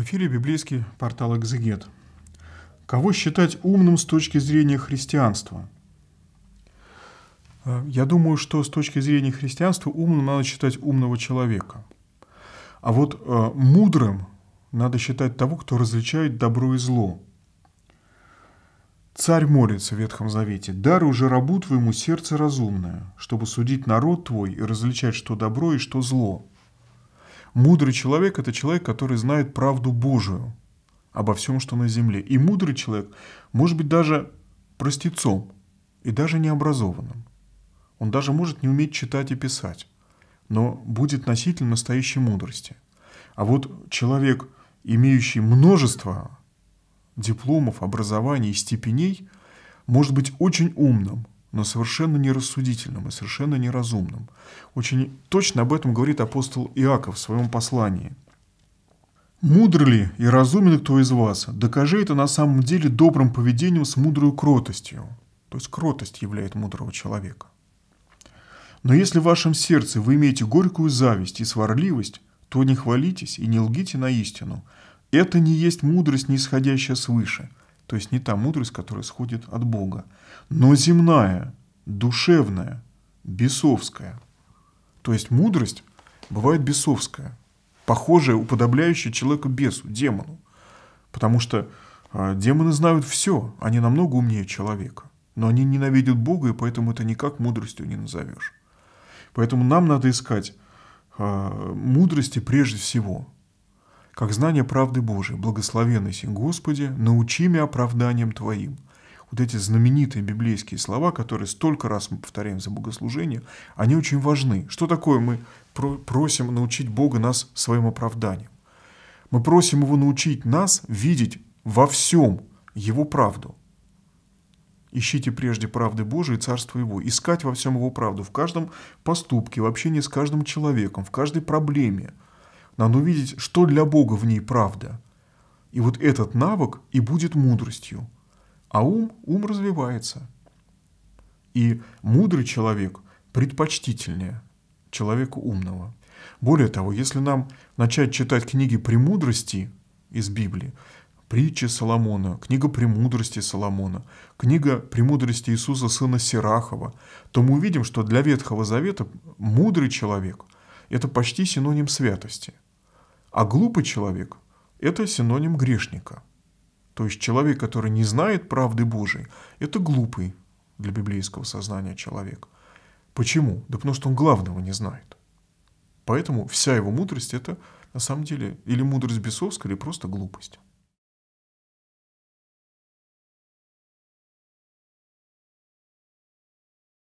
В эфире библейский портал «Экзегет». Кого считать умным с точки зрения христианства? Э, я думаю, что с точки зрения христианства умным надо считать умного человека. А вот э, мудрым надо считать того, кто различает добро и зло. Царь молится в Ветхом Завете, «Даруй уже рабу твоему сердце разумное, чтобы судить народ твой и различать, что добро и что зло». Мудрый человек – это человек, который знает правду Божию обо всем, что на земле. И мудрый человек может быть даже простецом и даже необразованным. Он даже может не уметь читать и писать, но будет носителем настоящей мудрости. А вот человек, имеющий множество дипломов, образований и степеней, может быть очень умным – но совершенно нерассудительным и совершенно неразумным. Очень точно об этом говорит апостол Иаков в своем послании. «Мудр ли и разумен кто из вас? Докажи это на самом деле добрым поведением с мудрой кротостью». То есть кротость являет мудрого человека. «Но если в вашем сердце вы имеете горькую зависть и сварливость, то не хвалитесь и не лгите на истину. Это не есть мудрость, нисходящая свыше – то есть не та мудрость, которая сходит от Бога, но земная, душевная, бесовская. То есть мудрость бывает бесовская, похожая, уподобляющая человека бесу, демону. Потому что а, демоны знают все, они намного умнее человека. Но они ненавидят Бога, и поэтому это никак мудростью не назовешь. Поэтому нам надо искать а, мудрости прежде всего – как знание правды Божией. Благословенный сей Господи, научи меня оправданием Твоим. Вот эти знаменитые библейские слова, которые столько раз мы повторяем за богослужение, они очень важны. Что такое мы просим научить Бога нас своим оправданием? Мы просим Его научить нас видеть во всем Его правду. Ищите прежде правды Божией и Царство Его. Искать во всем Его правду, в каждом поступке, в общении с каждым человеком, в каждой проблеме – надо увидеть, что для Бога в ней правда. И вот этот навык и будет мудростью. А ум, ум развивается. И мудрый человек предпочтительнее человеку умного. Более того, если нам начать читать книги «Премудрости» из Библии, притчи Соломона, книга «Премудрости» Соломона, книга «Премудрости Иисуса, сына Сирахова», то мы увидим, что для Ветхого Завета мудрый человек – это почти синоним святости. А глупый человек – это синоним грешника. То есть человек, который не знает правды Божией, это глупый для библейского сознания человек. Почему? Да потому что он главного не знает. Поэтому вся его мудрость – это на самом деле или мудрость бесовская, или просто глупость.